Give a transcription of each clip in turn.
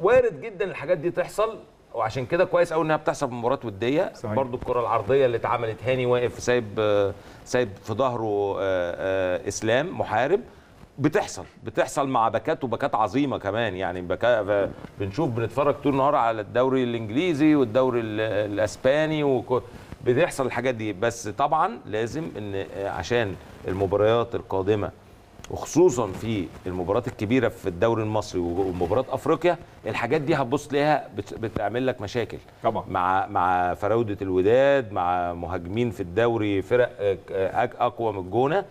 وارد جدا الحاجات دي تحصل وعشان كده كويس قوي انها بتحصل في مباريات وديه برضو الكره العرضيه اللي اتعملت هاني واقف سايب سايب في ظهره آه، آه، اسلام محارب بتحصل بتحصل مع باكات وباكات عظيمه كمان يعني بنشوف بنتفرج طول النهار على الدوري الانجليزي والدوري الاسباني بتحصل الحاجات دي بس طبعا لازم ان آه، عشان المباريات القادمه وخصوصا في المباريات الكبيره في الدوري المصري ومباريات افريقيا الحاجات دي هتبص تلاقيها بتعمل لك مشاكل طبعا مع مع فراوده الوداد مع مهاجمين في الدوري فرق اقوى من الجونه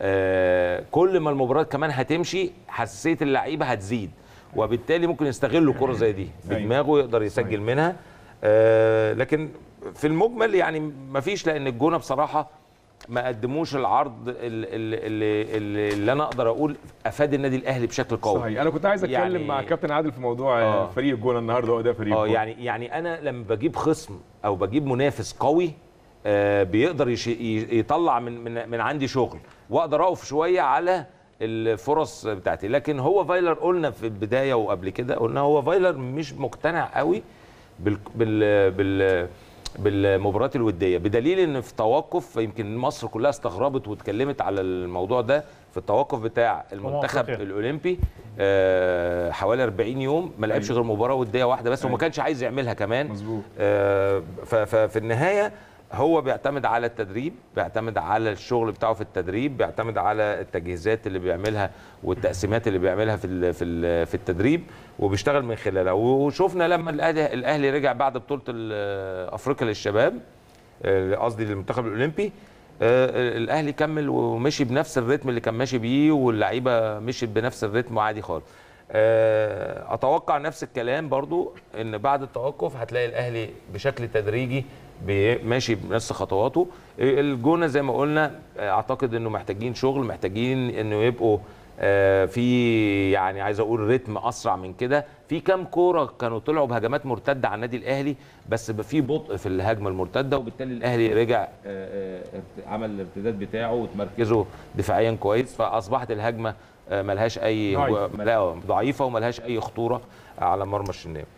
آه، كل ما المباريات كمان هتمشي حساسيه اللعيبه هتزيد وبالتالي ممكن يستغلوا كره زي دي أيوة. بدماغه يقدر يسجل أيوة. منها آه، لكن في المجمل يعني ما فيش لان الجونه بصراحه ما قدموش العرض اللي, اللي, اللي انا اقدر اقول افاد النادي الاهلي بشكل قوي صحيح انا كنت عايز اتكلم يعني مع كابتن عادل في موضوع آه فريق الجونه النهارده هو ده فريق اه يعني يعني انا لما بجيب خصم او بجيب منافس قوي آه بيقدر يطلع من, من من عندي شغل واقدر اقف شويه على الفرص بتاعتي لكن هو فايلر قلنا في البدايه وقبل كده قلنا هو فايلر مش مقتنع قوي بال بال, بال بالمباراة الوديه بدليل ان في توقف يمكن مصر كلها استغربت واتكلمت على الموضوع ده في التوقف بتاع المنتخب الاولمبي آه حوالي 40 يوم ما لعبش أيوه. غير مباراه وديه واحده بس وما أيوه. كانش عايز يعملها كمان آه ففي النهايه هو بيعتمد على التدريب بيعتمد على الشغل بتاعه في التدريب بيعتمد على التجهيزات اللي بيعملها والتقسيمات اللي بيعملها في في في التدريب وبيشتغل من خلالها وشفنا لما الاهلي الاهلي رجع بعد بطوله افريقيا للشباب آه، قصدي للمنتخب الاولمبي آه، الاهلي كمل ومشي بنفس الريتم اللي كان ماشي بيه واللعيبه مشيت بنفس الريتم عادي خالص آه، اتوقع نفس الكلام برضو ان بعد التوقف هتلاقي الاهلي بشكل تدريجي ماشي بنفس خطواته الجونه زي ما قلنا آه، اعتقد انه محتاجين شغل محتاجين انه يبقوا آه، في يعني عايز اقول رتم اسرع من كده في كام كوره كانوا طلعوا بهجمات مرتده على النادي الاهلي بس في بطء في الهجمه المرتده وبالتالي الاهلي رجع آه، آه، عمل الارتداد بتاعه وتمركزه دفاعيا كويس فاصبحت الهجمه ملهاش اي ضعيفه وملهاش اي خطوره على مرمى الشناوي